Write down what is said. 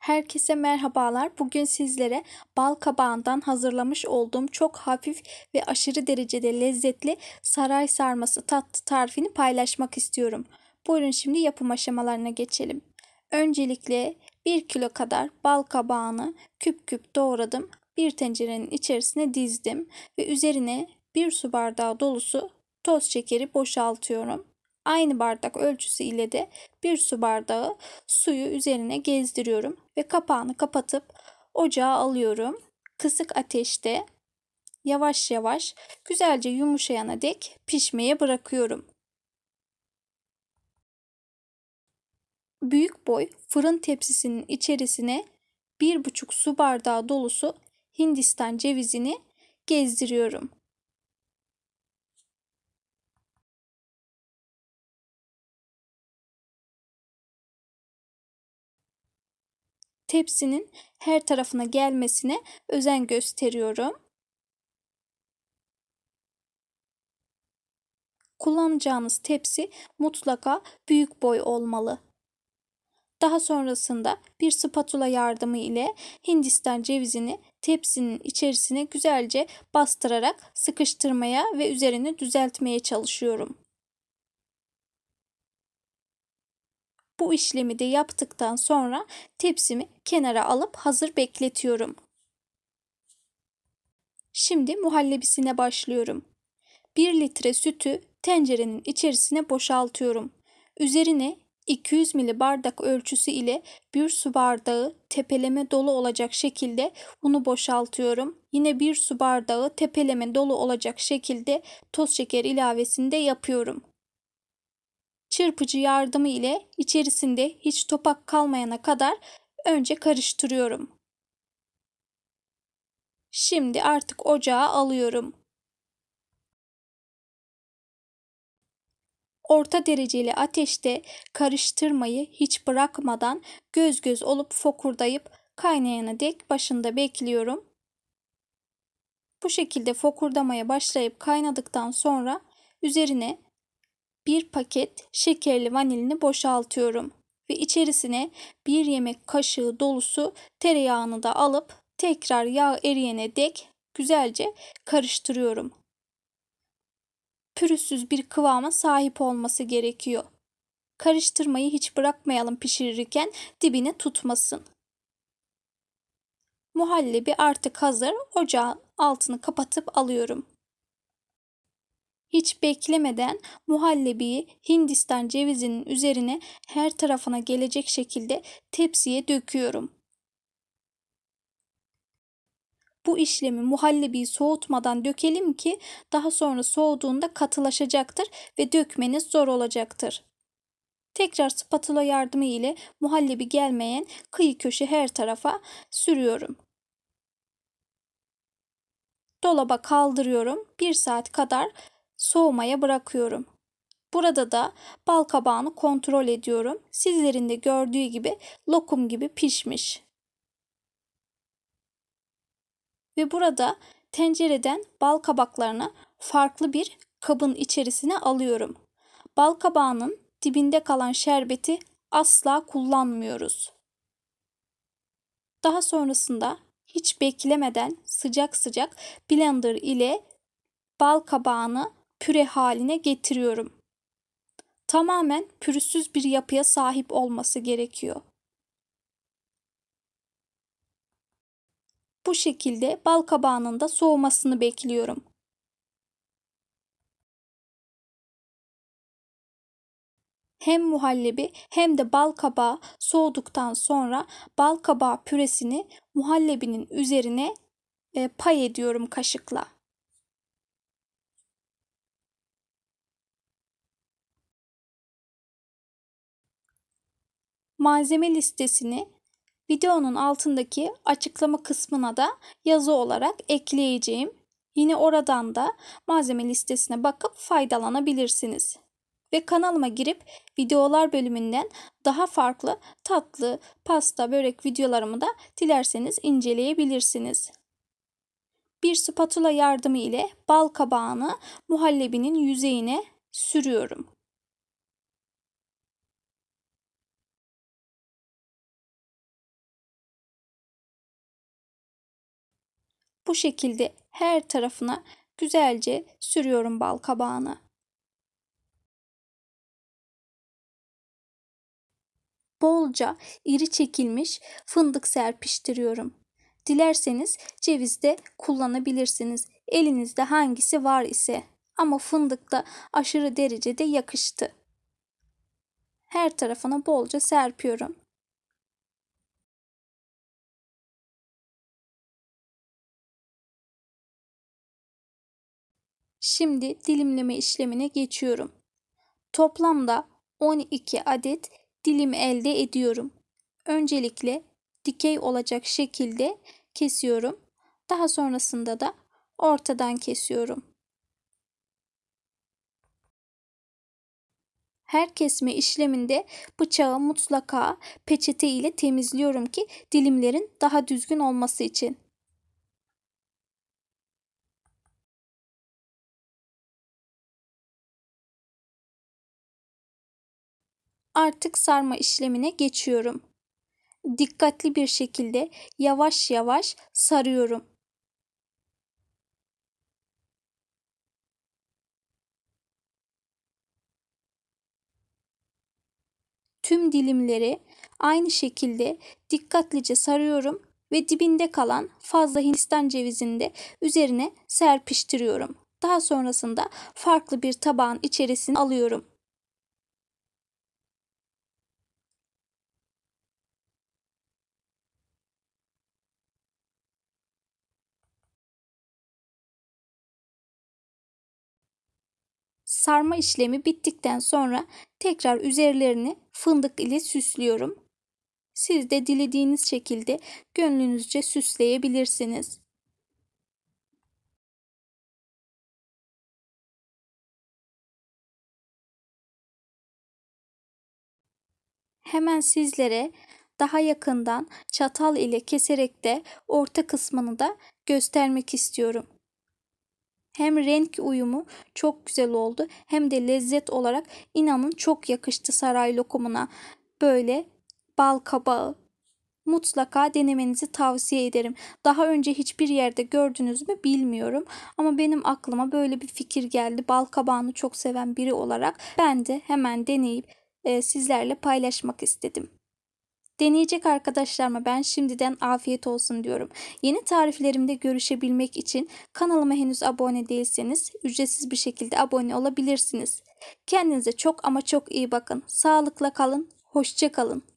Herkese merhabalar. Bugün sizlere bal kabağından hazırlamış olduğum çok hafif ve aşırı derecede lezzetli saray sarması tatlı tarifini paylaşmak istiyorum. Buyurun şimdi yapım aşamalarına geçelim. Öncelikle 1 kilo kadar bal kabağını küp küp doğradım. Bir tencerenin içerisine dizdim ve üzerine 1 su bardağı dolusu toz şekeri boşaltıyorum. Aynı bardak ölçüsü ile de bir su bardağı suyu üzerine gezdiriyorum ve kapağını kapatıp ocağa alıyorum. Kısık ateşte yavaş yavaş güzelce yumuşayana dek pişmeye bırakıyorum. Büyük boy fırın tepsisinin içerisine 1,5 su bardağı dolusu Hindistan cevizini gezdiriyorum. tepsinin her tarafına gelmesine özen gösteriyorum. Kullanacağınız tepsi mutlaka büyük boy olmalı. Daha sonrasında bir spatula yardımı ile Hindistan cevizini tepsinin içerisine güzelce bastırarak sıkıştırmaya ve üzerini düzeltmeye çalışıyorum. Bu işlemi de yaptıktan sonra tepsimi kenara alıp hazır bekletiyorum. Şimdi muhallebisine başlıyorum. 1 litre sütü tencerenin içerisine boşaltıyorum. Üzerine 200 ml bardak ölçüsü ile bir su bardağı tepeleme dolu olacak şekilde unu boşaltıyorum. Yine bir su bardağı tepeleme dolu olacak şekilde toz şeker ilavesini de yapıyorum çırpıcı yardımı ile içerisinde hiç topak kalmayana kadar önce karıştırıyorum. Şimdi artık ocağa alıyorum. Orta dereceli ateşte karıştırmayı hiç bırakmadan göz göz olup fokurdayıp kaynayana dek başında bekliyorum. Bu şekilde fokurdamaya başlayıp kaynadıktan sonra üzerine bir paket şekerli vanilini boşaltıyorum ve içerisine bir yemek kaşığı dolusu tereyağını da alıp tekrar yağ eriyene dek güzelce karıştırıyorum. Pürüzsüz bir kıvama sahip olması gerekiyor. Karıştırmayı hiç bırakmayalım pişirirken dibine tutmasın. Muhallebi artık hazır. Ocağın altını kapatıp alıyorum. Hiç beklemeden muhallebiyi Hindistan cevizinin üzerine her tarafına gelecek şekilde tepsiye döküyorum. Bu işlemi muhallebiyi soğutmadan dökelim ki daha sonra soğuduğunda katılaşacaktır ve dökmeniz zor olacaktır. Tekrar spatula yardımı ile muhallebi gelmeyen kıyı köşe her tarafa sürüyorum. Dolaba kaldırıyorum. bir saat kadar soğumaya bırakıyorum. Burada da bal kabağını kontrol ediyorum. Sizlerin de gördüğü gibi lokum gibi pişmiş. Ve burada tencereden bal kabaklarını farklı bir kabın içerisine alıyorum. Bal kabağının dibinde kalan şerbeti asla kullanmıyoruz. Daha sonrasında hiç beklemeden sıcak sıcak blender ile bal kabağını püre haline getiriyorum. Tamamen pürüzsüz bir yapıya sahip olması gerekiyor. Bu şekilde bal kabağının da soğumasını bekliyorum. Hem muhallebi hem de bal kabağı soğuduktan sonra bal kabağı püresini muhallebinin üzerine e, pay ediyorum kaşıkla. Malzeme listesini videonun altındaki açıklama kısmına da yazı olarak ekleyeceğim. Yine oradan da malzeme listesine bakıp faydalanabilirsiniz. Ve kanalıma girip videolar bölümünden daha farklı tatlı, pasta, börek videolarımı da dilerseniz inceleyebilirsiniz. Bir spatula yardımı ile bal kabağını muhallebinin yüzeyine sürüyorum. Bu şekilde her tarafına güzelce sürüyorum bal kabağını. Bolca iri çekilmiş fındık serpiştiriyorum. Dilerseniz ceviz de kullanabilirsiniz. Elinizde hangisi var ise. Ama fındık da aşırı derecede yakıştı. Her tarafına bolca serpiyorum. Şimdi dilimleme işlemine geçiyorum. Toplamda 12 adet dilim elde ediyorum. Öncelikle dikey olacak şekilde kesiyorum. Daha sonrasında da ortadan kesiyorum. Her kesme işleminde bıçağı mutlaka peçete ile temizliyorum ki dilimlerin daha düzgün olması için. Artık sarma işlemine geçiyorum. Dikkatli bir şekilde yavaş yavaş sarıyorum. Tüm dilimleri aynı şekilde dikkatlice sarıyorum ve dibinde kalan fazla Hindistan cevizini de üzerine serpiştiriyorum. Daha sonrasında farklı bir tabağın içerisine alıyorum. sarma işlemi bittikten sonra tekrar üzerlerini fındık ile süslüyorum. Siz de dilediğiniz şekilde gönlünüzce süsleyebilirsiniz. Hemen sizlere daha yakından çatal ile keserek de orta kısmını da göstermek istiyorum hem renk uyumu çok güzel oldu hem de lezzet olarak inanın çok yakıştı saray lokumuna. Böyle bal kabağı mutlaka denemenizi tavsiye ederim. Daha önce hiçbir yerde gördünüz mü bilmiyorum ama benim aklıma böyle bir fikir geldi. Bal kabağını çok seven biri olarak ben de hemen deneyip e, sizlerle paylaşmak istedim. Deneyecek arkadaşlarıma ben şimdiden afiyet olsun diyorum. Yeni tariflerimde görüşebilmek için kanalıma henüz abone değilseniz ücretsiz bir şekilde abone olabilirsiniz. Kendinize çok ama çok iyi bakın. Sağlıkla kalın. Hoşça kalın.